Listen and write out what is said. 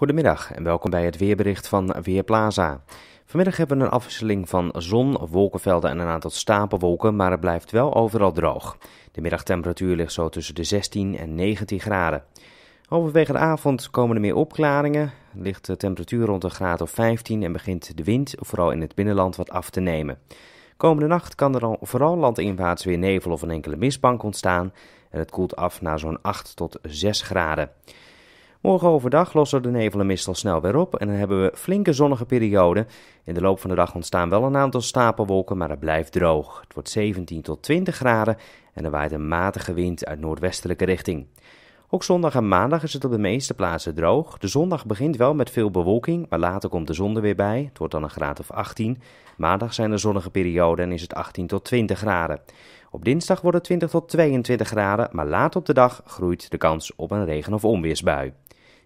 Goedemiddag en welkom bij het weerbericht van Weerplaza. Vanmiddag hebben we een afwisseling van zon, wolkenvelden en een aantal stapelwolken, maar het blijft wel overal droog. De middagtemperatuur ligt zo tussen de 16 en 19 graden. Overwege de avond komen er meer opklaringen, ligt de temperatuur rond een graad of 15 en begint de wind, vooral in het binnenland, wat af te nemen. Komende nacht kan er al vooral landinwaarts weer nevel of een enkele mistbank ontstaan en het koelt af naar zo'n 8 tot 6 graden. Morgen overdag lossen de nevel en mist al snel weer op en dan hebben we flinke zonnige perioden. In de loop van de dag ontstaan wel een aantal stapelwolken, maar het blijft droog. Het wordt 17 tot 20 graden en er waait een matige wind uit noordwestelijke richting. Ook zondag en maandag is het op de meeste plaatsen droog. De zondag begint wel met veel bewolking, maar later komt de zon er weer bij. Het wordt dan een graad of 18. Maandag zijn er zonnige perioden en is het 18 tot 20 graden. Op dinsdag wordt het 20 tot 22 graden, maar laat op de dag groeit de kans op een regen- of onweersbui.